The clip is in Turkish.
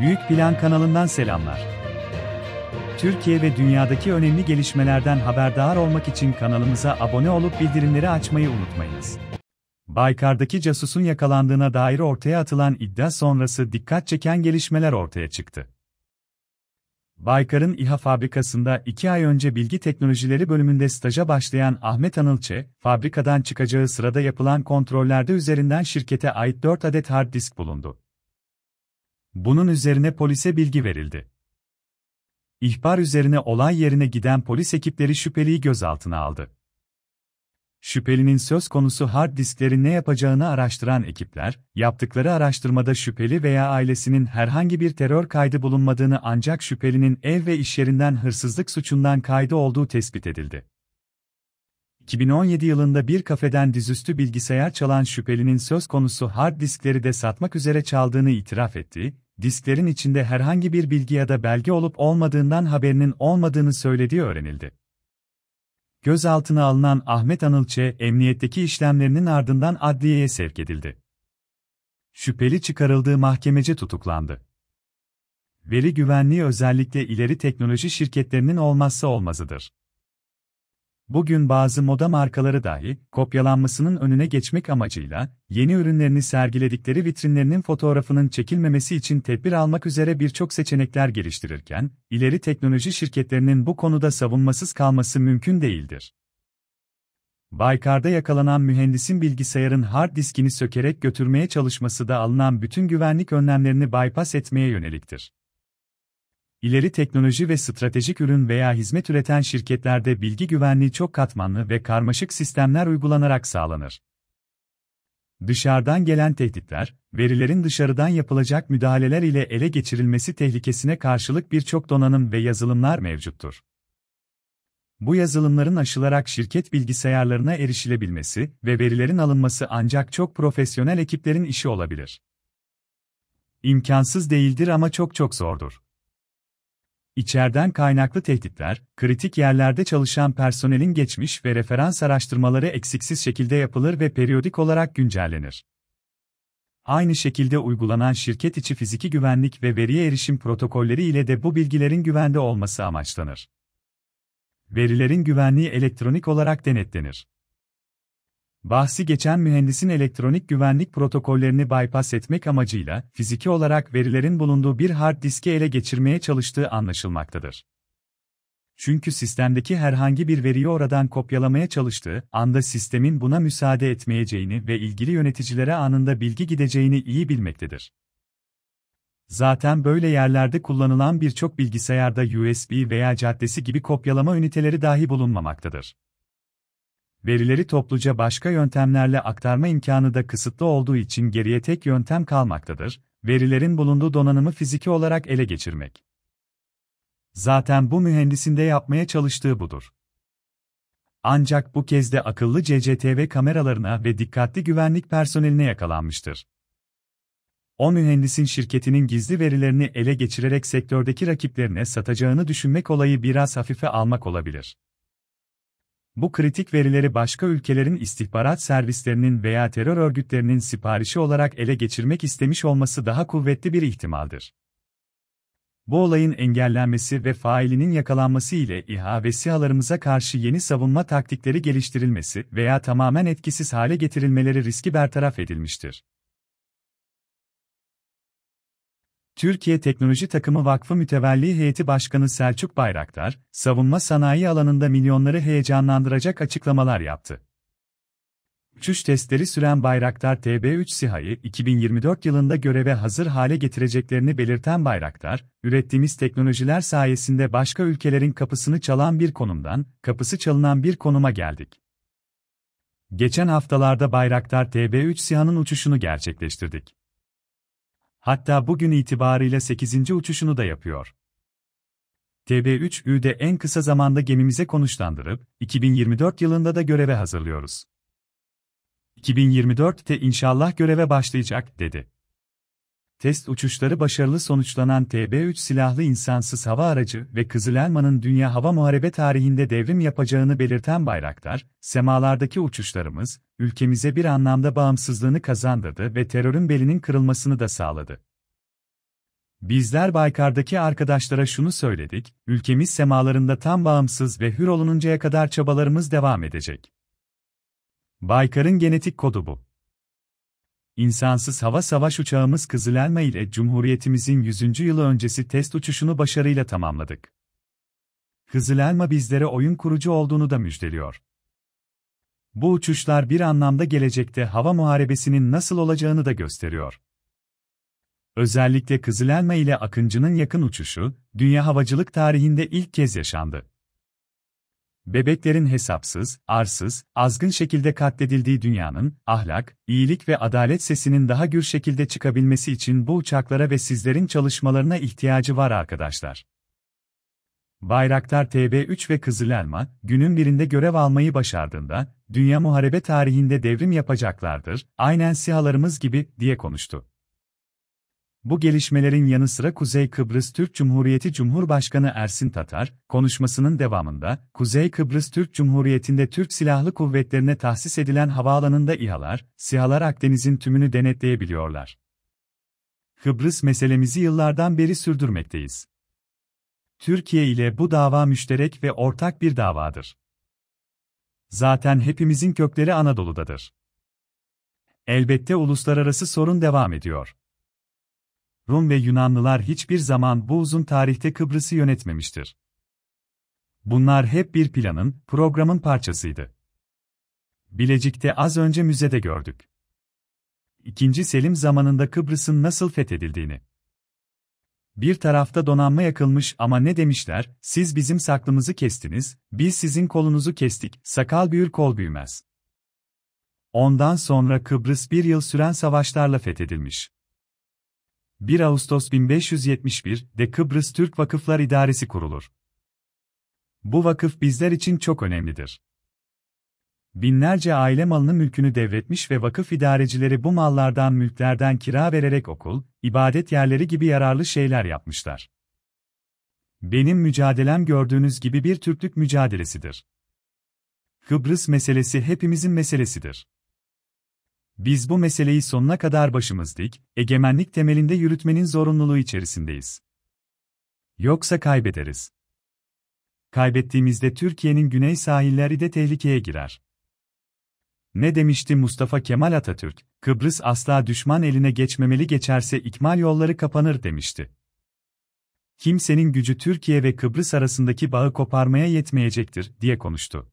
Büyük Plan kanalından selamlar. Türkiye ve dünyadaki önemli gelişmelerden haberdar olmak için kanalımıza abone olup bildirimleri açmayı unutmayınız. Baykar'daki casusun yakalandığına dair ortaya atılan iddia sonrası dikkat çeken gelişmeler ortaya çıktı. Baykar'ın İHA fabrikasında iki ay önce bilgi teknolojileri bölümünde staja başlayan Ahmet Anılçe, fabrikadan çıkacağı sırada yapılan kontrollerde üzerinden şirkete ait 4 adet hard disk bulundu. Bunun üzerine polise bilgi verildi. İhbar üzerine olay yerine giden polis ekipleri şüpheliyi gözaltına aldı. Şüphelinin söz konusu hard diskleri ne yapacağını araştıran ekipler, yaptıkları araştırmada şüpheli veya ailesinin herhangi bir terör kaydı bulunmadığını ancak şüphelinin ev ve iş yerinden hırsızlık suçundan kaydı olduğu tespit edildi. 2017 yılında bir kafeden dizüstü bilgisayar çalan şüphelinin söz konusu hard diskleri de satmak üzere çaldığını itiraf etti, disklerin içinde herhangi bir bilgi ya da belge olup olmadığından haberinin olmadığını söylediği öğrenildi. Gözaltına alınan Ahmet Anılçe, emniyetteki işlemlerinin ardından adliyeye sevk edildi. Şüpheli çıkarıldığı mahkemece tutuklandı. Veri güvenliği özellikle ileri teknoloji şirketlerinin olmazsa olmazıdır. Bugün bazı moda markaları dahi kopyalanmasının önüne geçmek amacıyla yeni ürünlerini sergiledikleri vitrinlerinin fotoğrafının çekilmemesi için tedbir almak üzere birçok seçenekler geliştirirken, ileri teknoloji şirketlerinin bu konuda savunmasız kalması mümkün değildir. Baykar'da yakalanan mühendisin bilgisayarın hard diskini sökerek götürmeye çalışması da alınan bütün güvenlik önlemlerini bypass etmeye yöneliktir. İleri teknoloji ve stratejik ürün veya hizmet üreten şirketlerde bilgi güvenliği çok katmanlı ve karmaşık sistemler uygulanarak sağlanır. Dışarıdan gelen tehditler, verilerin dışarıdan yapılacak müdahaleler ile ele geçirilmesi tehlikesine karşılık birçok donanım ve yazılımlar mevcuttur. Bu yazılımların aşılarak şirket bilgisayarlarına erişilebilmesi ve verilerin alınması ancak çok profesyonel ekiplerin işi olabilir. İmkansız değildir ama çok çok zordur. İçeriden kaynaklı tehditler, kritik yerlerde çalışan personelin geçmiş ve referans araştırmaları eksiksiz şekilde yapılır ve periyodik olarak güncellenir. Aynı şekilde uygulanan şirket içi fiziki güvenlik ve veriye erişim protokolleri ile de bu bilgilerin güvende olması amaçlanır. Verilerin güvenliği elektronik olarak denetlenir. Bahsi geçen mühendisin elektronik güvenlik protokollerini bypass etmek amacıyla fiziki olarak verilerin bulunduğu bir hard diski ele geçirmeye çalıştığı anlaşılmaktadır. Çünkü sistemdeki herhangi bir veriyi oradan kopyalamaya çalıştığı anda sistemin buna müsaade etmeyeceğini ve ilgili yöneticilere anında bilgi gideceğini iyi bilmektedir. Zaten böyle yerlerde kullanılan birçok bilgisayarda USB veya caddesi gibi kopyalama üniteleri dahi bulunmamaktadır verileri topluca başka yöntemlerle aktarma imkanı da kısıtlı olduğu için geriye tek yöntem kalmaktadır, verilerin bulunduğu donanımı fiziki olarak ele geçirmek. Zaten bu mühendisin de yapmaya çalıştığı budur. Ancak bu kez de akıllı CCTV kameralarına ve dikkatli güvenlik personeline yakalanmıştır. O mühendisin şirketinin gizli verilerini ele geçirerek sektördeki rakiplerine satacağını düşünmek olayı biraz hafife almak olabilir bu kritik verileri başka ülkelerin istihbarat servislerinin veya terör örgütlerinin siparişi olarak ele geçirmek istemiş olması daha kuvvetli bir ihtimaldir. Bu olayın engellenmesi ve failinin yakalanması ile İHA ve SİHA'larımıza karşı yeni savunma taktikleri geliştirilmesi veya tamamen etkisiz hale getirilmeleri riski bertaraf edilmiştir. Türkiye Teknoloji Takımı Vakfı Mütevelli Heyeti Başkanı Selçuk Bayraktar, savunma sanayi alanında milyonları heyecanlandıracak açıklamalar yaptı. Uçuş testleri süren Bayraktar TB3 SİHA'yı 2024 yılında göreve hazır hale getireceklerini belirten Bayraktar, ürettiğimiz teknolojiler sayesinde başka ülkelerin kapısını çalan bir konumdan, kapısı çalınan bir konuma geldik. Geçen haftalarda Bayraktar TB3 SİHA'nın uçuşunu gerçekleştirdik. Hatta bugün itibariyle 8. uçuşunu da yapıyor. TB3Ü'de en kısa zamanda gemimize konuşlandırıp, 2024 yılında da göreve hazırlıyoruz. 2024'te inşallah göreve başlayacak, dedi. Test uçuşları başarılı sonuçlanan TB3 silahlı insansız hava aracı ve Kızıl Elma'nın dünya hava muharebe tarihinde devrim yapacağını belirten bayraklar, semalardaki uçuşlarımız, ülkemize bir anlamda bağımsızlığını kazandırdı ve terörün belinin kırılmasını da sağladı. Bizler Baykar'daki arkadaşlara şunu söyledik, ülkemiz semalarında tam bağımsız ve hür olununcaya kadar çabalarımız devam edecek. Baykar'ın genetik kodu bu. İnsansız hava savaş uçağımız Kızılelma ile Cumhuriyetimizin 100. yılı öncesi test uçuşunu başarıyla tamamladık. Kızılelma bizlere oyun kurucu olduğunu da müjdeliyor. Bu uçuşlar bir anlamda gelecekte hava muharebesinin nasıl olacağını da gösteriyor. Özellikle Kızılelma ile Akıncı'nın yakın uçuşu, dünya havacılık tarihinde ilk kez yaşandı bebeklerin hesapsız, arsız, azgın şekilde katledildiği dünyanın, ahlak, iyilik ve adalet sesinin daha gür şekilde çıkabilmesi için bu uçaklara ve sizlerin çalışmalarına ihtiyacı var arkadaşlar. Bayraktar TB3 ve Kızıl Elma, günün birinde görev almayı başardığında, dünya muharebe tarihinde devrim yapacaklardır, aynen sihalarımız gibi, diye konuştu. Bu gelişmelerin yanı sıra Kuzey Kıbrıs Türk Cumhuriyeti Cumhurbaşkanı Ersin Tatar, konuşmasının devamında, Kuzey Kıbrıs Türk Cumhuriyeti'nde Türk Silahlı Kuvvetlerine tahsis edilen havaalanında İHA'lar, SİHA'lar Akdeniz'in tümünü denetleyebiliyorlar. Kıbrıs meselemizi yıllardan beri sürdürmekteyiz. Türkiye ile bu dava müşterek ve ortak bir davadır. Zaten hepimizin kökleri Anadolu'dadır. Elbette uluslararası sorun devam ediyor. Rum ve Yunanlılar hiçbir zaman bu uzun tarihte Kıbrıs'ı yönetmemiştir. Bunlar hep bir planın, programın parçasıydı. Bilecik'te az önce müzede gördük. İkinci Selim zamanında Kıbrıs'ın nasıl fethedildiğini. Bir tarafta donanma yakılmış ama ne demişler, siz bizim saklımızı kestiniz, biz sizin kolunuzu kestik, sakal büyür kol büyümez. Ondan sonra Kıbrıs bir yıl süren savaşlarla fethedilmiş. 1 Ağustos 1571'de Kıbrıs Türk Vakıflar İdaresi kurulur. Bu vakıf bizler için çok önemlidir. Binlerce aile malını mülkünü devretmiş ve vakıf idarecileri bu mallardan mülklerden kira vererek okul, ibadet yerleri gibi yararlı şeyler yapmışlar. Benim mücadelem gördüğünüz gibi bir Türklük mücadelesidir. Kıbrıs meselesi hepimizin meselesidir. Biz bu meseleyi sonuna kadar başımız dik, egemenlik temelinde yürütmenin zorunluluğu içerisindeyiz. Yoksa kaybederiz. Kaybettiğimizde Türkiye'nin güney sahilleri de tehlikeye girer. Ne demişti Mustafa Kemal Atatürk? Kıbrıs asla düşman eline geçmemeli geçerse ikmal yolları kapanır demişti. Kimsenin gücü Türkiye ve Kıbrıs arasındaki bağı koparmaya yetmeyecektir diye konuştu.